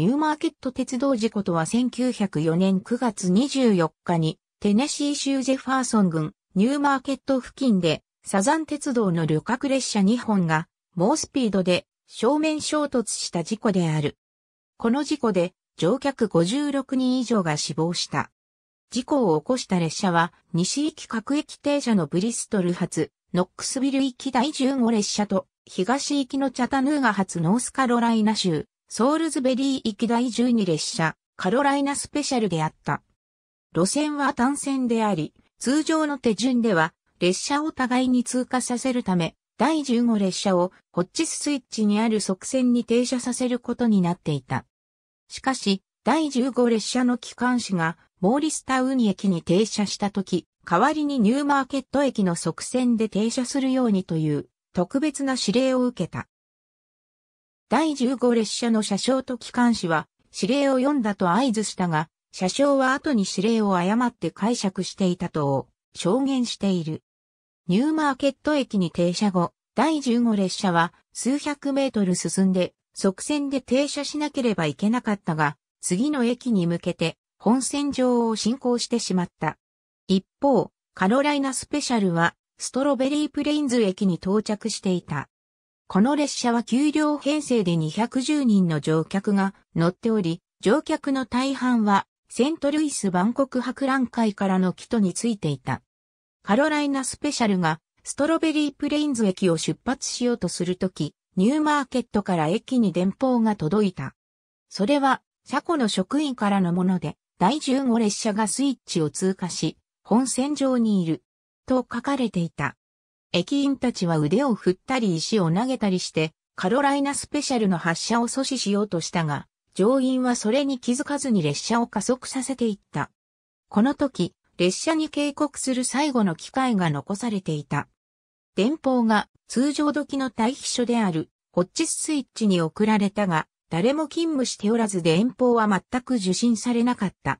ニューマーケット鉄道事故とは1904年9月24日にテネシー州ジェファーソン郡ニューマーケット付近でサザン鉄道の旅客列車2本が猛スピードで正面衝突した事故である。この事故で乗客56人以上が死亡した。事故を起こした列車は西行き各駅停車のブリストル発ノックスビル行き第15列車と東行きのチャタヌーガ発ノースカロライナ州ソールズベリー行き第12列車、カロライナスペシャルであった。路線は単線であり、通常の手順では、列車を互いに通過させるため、第15列車をホッチススイッチにある側線に停車させることになっていた。しかし、第15列車の機関士がモーリスタウン駅に停車した時、代わりにニューマーケット駅の側線で停車するようにという特別な指令を受けた。第15列車の車掌と機関士は、指令を読んだと合図したが、車掌は後に指令を誤って解釈していたと、証言している。ニューマーケット駅に停車後、第15列車は数百メートル進んで、側線で停車しなければいけなかったが、次の駅に向けて本線上を進行してしまった。一方、カロライナスペシャルはストロベリープレインズ駅に到着していた。この列車は9両編成で210人の乗客が乗っており、乗客の大半はセントルイス万国博覧会からの帰途についていた。カロライナスペシャルがストロベリープレインズ駅を出発しようとするとき、ニューマーケットから駅に電報が届いた。それは、車庫の職員からのもので、第15列車がスイッチを通過し、本線上にいる、と書かれていた。駅員たちは腕を振ったり石を投げたりして、カロライナスペシャルの発射を阻止しようとしたが、乗員はそれに気づかずに列車を加速させていった。この時、列車に警告する最後の機会が残されていた。電報が通常時の待避所であるホッチススイッチに送られたが、誰も勤務しておらず電報は全く受信されなかった。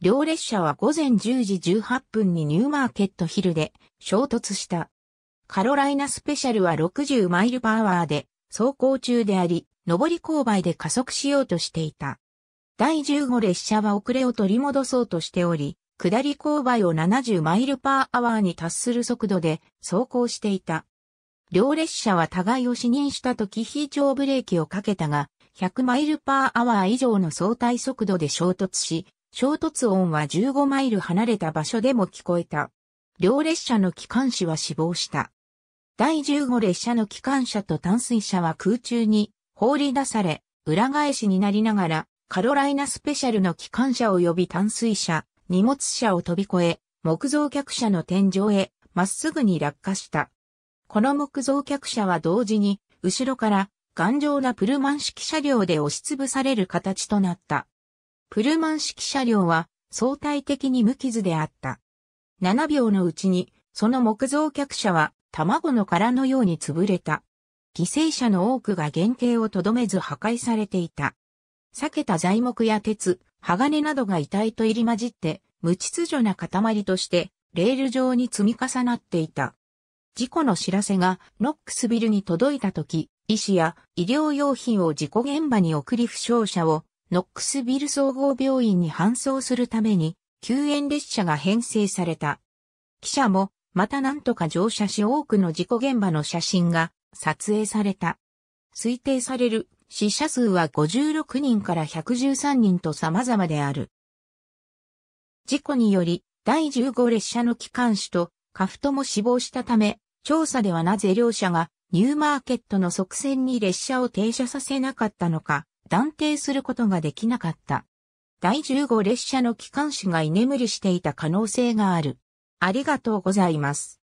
両列車は午前10時18分にニューマーケットヒルで衝突した。カロライナスペシャルは60マイルパワーで走行中であり、上り勾配で加速しようとしていた。第15列車は遅れを取り戻そうとしており、下り勾配を70マイルパーアワーに達する速度で走行していた。両列車は互いを視認した時非常ブレーキをかけたが、100マイルパーアワー以上の相対速度で衝突し、衝突音は15マイル離れた場所でも聞こえた。両列車の機関士は死亡した。第15列車の機関車と淡水車は空中に放り出され、裏返しになりながら、カロライナスペシャルの機関車及び淡水車、荷物車を飛び越え、木造客車の天井へ、まっすぐに落下した。この木造客車は同時に、後ろから、頑丈なプルマン式車両で押しつぶされる形となった。プルマン式車両は、相対的に無傷であった。7秒のうちに、その木造客車は卵の殻のように潰れた。犠牲者の多くが原型をとどめず破壊されていた。裂けた材木や鉄、鋼などが遺体と入り混じって、無秩序な塊として、レール上に積み重なっていた。事故の知らせがノックスビルに届いた時、医師や医療用品を事故現場に送り負傷者をノックスビル総合病院に搬送するために救援列車が編成された。記者も、また何とか乗車し多くの事故現場の写真が撮影された。推定される死者数は56人から113人と様々である。事故により、第15列車の機関士とカフトも死亡したため、調査ではなぜ両者がニューマーケットの側線に列車を停車させなかったのか、断定することができなかった。第15列車の機関士が居眠りしていた可能性がある。ありがとうございます。